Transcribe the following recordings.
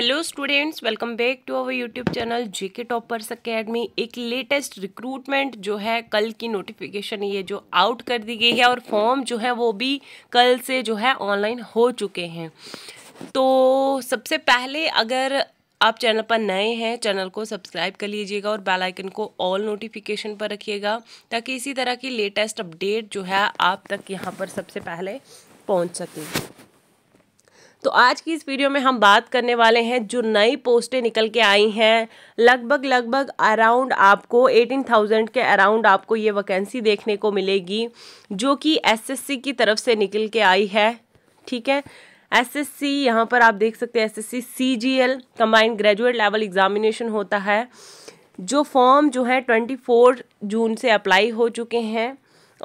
hello students welcome back to our YouTube channel JK Toppers Academy एक latest recruitment जो है कल की नोटिफिकेशन ये जो आउट कर दी गई है और फॉर्म जो है वो भी कल से जो है ऑनलाइन हो चुके हैं तो सबसे पहले अगर आप चैनल पर नए हैं चैनल को सब्सक्राइब कर लीजिएगा और बेल आइकन को ऑल नोटिफिकेशन पर रखिएगा ताकि इसी तरह की लेटेस्ट अपडेट जो है आप तक यहाँ पर सबसे पहले पहुँच सके तो आज की इस वीडियो में हम बात करने वाले हैं जो नई पोस्टें निकल के आई हैं लगभग लगभग अराउंड आपको 18,000 के अराउंड आपको ये वैकेंसी देखने को मिलेगी जो कि एसएससी की तरफ से निकल के आई है ठीक है एस एस सी यहाँ पर आप देख सकते हैं S S C C G L combined graduate level examination होता है जो फॉर्म जो है ट्वेंटी फोर जून से अप्लाई हो चुके हैं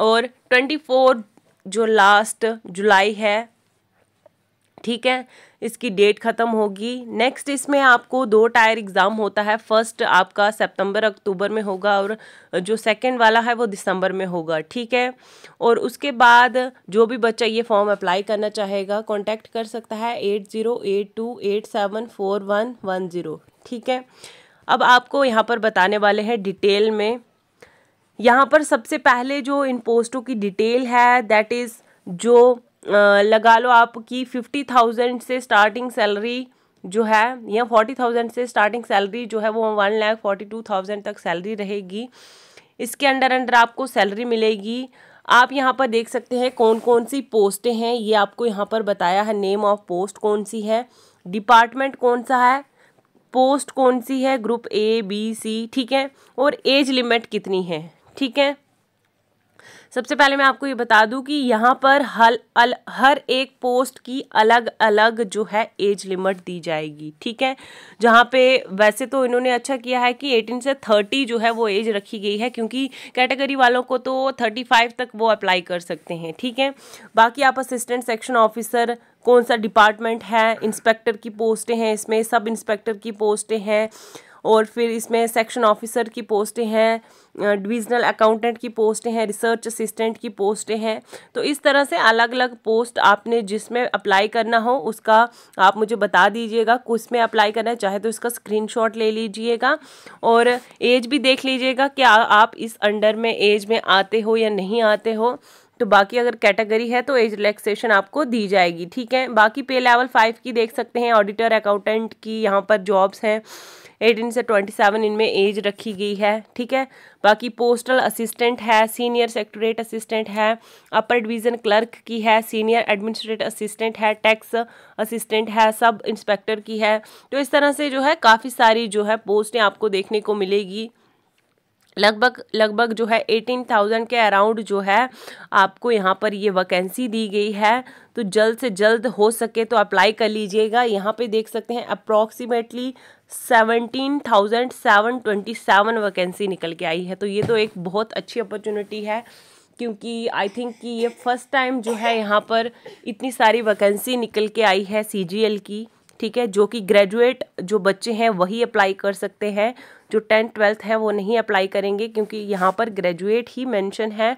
और ट्वेंटी फोर जो लास्ट जुलाई है ठीक है इसकी डेट ख़त्म होगी नेक्स्ट इसमें आपको दो टायर एग्ज़ाम होता है फर्स्ट आपका सितंबर अक्टूबर में होगा और जो सेकंड वाला है वो दिसंबर में होगा ठीक है और उसके बाद जो भी बच्चा ये फॉर्म अप्लाई करना चाहेगा कांटेक्ट कर सकता है eight zero eight two eight seven four one one zero ठीक है अब आपको यहाँ पर बताने वाले हैं डिटेल में यहाँ पर सबसे पहले जो इन पोस्टों की डिटेल है दैट इज़ जो लगा लो आपकी फिफ्टी थाउजेंड से स्टार्टिंग सैलरी जो है या फोर्टी थाउजेंड से स्टार्टिंग सैलरी जो है वो one lakh forty two thousand तक सैलरी रहेगी इसके अंडर अंडर आपको सैलरी मिलेगी आप यहाँ पर देख सकते हैं कौन कौन सी पोस्टें हैं ये आपको यहाँ पर बताया है नेम ऑफ पोस्ट कौन सी है डिपार्टमेंट कौन सा है पोस्ट कौन सी है ग्रुप ए बी सी ठीक है और एज लिमिट कितनी है ठीक है सबसे पहले मैं आपको ये बता दूं कि यहाँ पर हल अल, हर एक पोस्ट की अलग अलग जो है एज लिमिट दी जाएगी ठीक है जहाँ पे वैसे तो इन्होंने अच्छा किया है कि 18 से 30 जो है वो एज रखी गई है क्योंकि कैटेगरी वालों को तो 35 तक वो अप्लाई कर सकते हैं ठीक है बाकी आप असिस्टेंट सेक्शन ऑफिसर कौन सा डिपार्टमेंट है इंस्पेक्टर की पोस्टें हैं इसमें सब इंस्पेक्टर की पोस्टें हैं और फिर इसमें सेक्शन ऑफिसर की पोस्टें हैं डिविजनल अकाउंटेंट की पोस्टें हैं रिसर्च असिस्टेंट की पोस्टें हैं तो इस तरह से अलग अलग पोस्ट आपने जिसमें अप्लाई करना हो उसका आप मुझे बता दीजिएगा किस में अप्लाई करना है चाहे तो इसका स्क्रीनशॉट ले लीजिएगा और एज भी देख लीजिएगा क्या आप इस अंडर में एज में आते हो या नहीं आते हो तो बाकी अगर कैटेगरी है तो एज रिलैक्सेशन आपको दी जाएगी ठीक है बाकी पे लेवल फाइव की देख सकते हैं ऑडिटर अकाउंटेंट की यहाँ पर जॉब्स हैं एटीन से ट्वेंटी सेवन इनमें एज रखी गई है ठीक है बाकी पोस्टल असिस्टेंट है सीनियर सेक्रेटरेट असिस्टेंट है अपर डिवीज़न क्लर्क की है सीनियर एडमिनिस्ट्रेट असिस्टेंट है टैक्स असिस्टेंट है सब इंस्पेक्टर की है तो इस तरह से जो है काफ़ी सारी जो है पोस्टें आपको देखने को मिलेगी लगभग लगभग जो है एटीन थाउजेंड के अराउंड जो है आपको यहाँ पर ये वैकेंसी दी गई है तो जल्द से जल्द हो सके तो अप्लाई कर लीजिएगा यहाँ पे देख सकते हैं approximately seventeen thousand seven twenty seven vacancy निकल के आई है तो ये तो एक बहुत अच्छी अपॉर्चुनिटी है क्योंकि आई थिंक कि ये फर्स्ट टाइम जो है यहाँ पर इतनी सारी वैकेंसी निकल के आई है सी की ठीक है जो कि ग्रेजुएट जो बच्चे हैं वही अप्लाई कर सकते हैं जो टेंथ ट्वेल्थ है वो नहीं अप्लाई करेंगे क्योंकि यहाँ पर ग्रेजुएट ही मेंशन है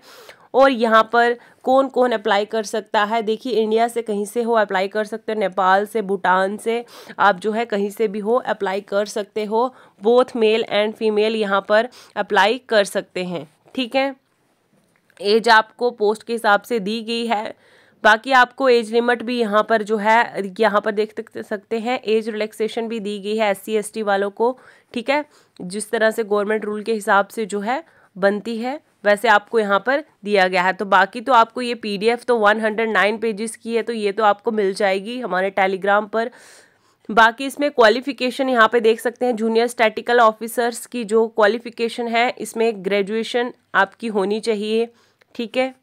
और यहाँ पर कौन कौन अप्लाई कर सकता है देखिए इंडिया से कहीं से हो अप्लाई कर सकते हो नेपाल से भूटान से आप जो है कहीं से भी हो अप्लाई कर सकते हो बोथ मेल एंड फीमेल यहाँ पर अप्लाई कर सकते हैं ठीक है एज आपको पोस्ट के हिसाब से दी गई है बाकी आपको एज लिमिट भी यहाँ पर जो है यहाँ पर देख सकते हैं एज रिलैक्सेशन भी दी गई है एस सी एस टी वालों को ठीक है जिस तरह से गवर्नमेंट रूल के हिसाब से जो है बनती है वैसे आपको यहाँ पर दिया गया है तो बाकी तो आपको ये पीडीएफ तो 109 पेजेस की है तो ये तो आपको मिल जाएगी हमारे टेलीग्राम पर बाकी इसमें क्वालिफिकेशन यहाँ पे देख सकते हैं जूनियर स्टैटिकल ऑफिसर्स की जो क्वालिफिकेशन है इसमें ग्रेजुएशन आपकी होनी चाहिए ठीक है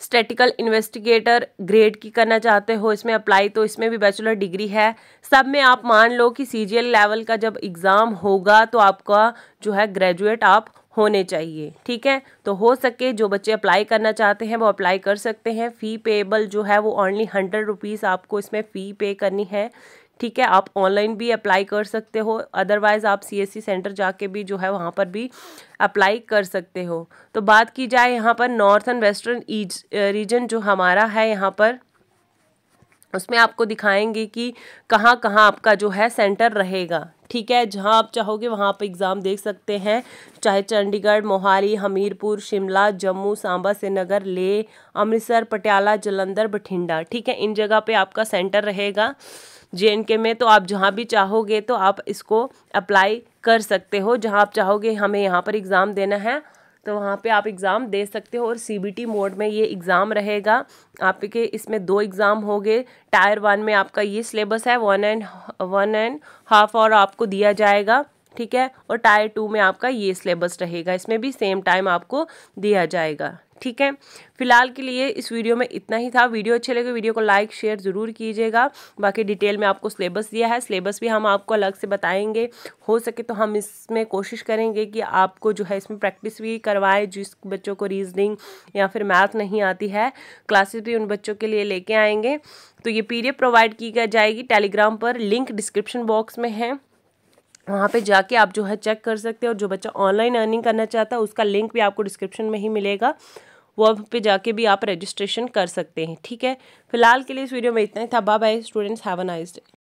स्टेटिकल इन्वेस्टिगेटर ग्रेड की करना चाहते हो इसमें अप्लाई तो इसमें भी बैचलर डिग्री है सब में आप मान लो कि सी लेवल का जब एग्ज़ाम होगा तो आपका जो है ग्रेजुएट आप होने चाहिए ठीक है तो हो सके जो बच्चे अप्लाई करना चाहते हैं वो अप्लाई कर सकते हैं फ़ी पेबल जो है वो ओनली हंड्रेड रुपीज़ आपको इसमें फ़ी पे करनी है ठीक है आप ऑनलाइन भी अप्लाई कर सकते हो अदरवाइज़ आप सीएससी सेंटर e जाके भी जो है वहाँ पर भी अप्लाई कर सकते हो तो बात की जाए यहाँ पर नॉर्थ एंड वेस्टर्न रीजन जो हमारा है यहाँ पर उसमें आपको दिखाएंगे कि कहाँ कहाँ आपका जो है सेंटर रहेगा ठीक है जहाँ आप चाहोगे वहाँ आप एग्ज़ाम देख सकते हैं चाहे चंडीगढ़ मोहाली हमीरपुर शिमला जम्मू सांबा श्रीनगर ले अमृतसर पटियाला जलंधर बठिंडा ठीक है इन जगह पे आपका सेंटर रहेगा जे में तो आप जहाँ भी चाहोगे तो आप इसको अप्लाई कर सकते हो जहाँ आप चाहोगे हमें यहाँ पर एग्ज़ाम देना है तो वहाँ पे आप एग्ज़ाम दे सकते हो और सी मोड में ये एग्ज़ाम रहेगा आपके इसमें दो एग्ज़ाम होंगे टायर वन में आपका ये सिलेबस है one and one and half और आपको दिया जाएगा ठीक है और टायर टू में आपका ये सिलेबस रहेगा इसमें भी सेम टाइम आपको दिया जाएगा ठीक है फिलहाल के लिए इस वीडियो में इतना ही था वीडियो अच्छे लगे वीडियो को लाइक शेयर ज़रूर कीजिएगा बाकी डिटेल में आपको सिलेबस दिया है सिलेबस भी हम आपको अलग से बताएंगे हो सके तो हम इसमें कोशिश करेंगे कि आपको जो है इसमें प्रैक्टिस भी करवाएं जिस बच्चों को रीजनिंग या फिर मैथ नहीं आती है क्लासेस भी उन बच्चों के लिए लेके आएंगे तो ये पी प्रोवाइड की जाएगी टेलीग्राम पर लिंक डिस्क्रिप्शन बॉक्स में है वहाँ पे जाके आप जो है चेक कर सकते हैं और जो बच्चा ऑनलाइन अर्निंग करना चाहता है उसका लिंक भी आपको डिस्क्रिप्शन में ही मिलेगा वहाँ पे जाके भी आप रजिस्ट्रेशन कर सकते हैं ठीक है फिलहाल के लिए इस वीडियो में इतना ही था bye bye students have a nice day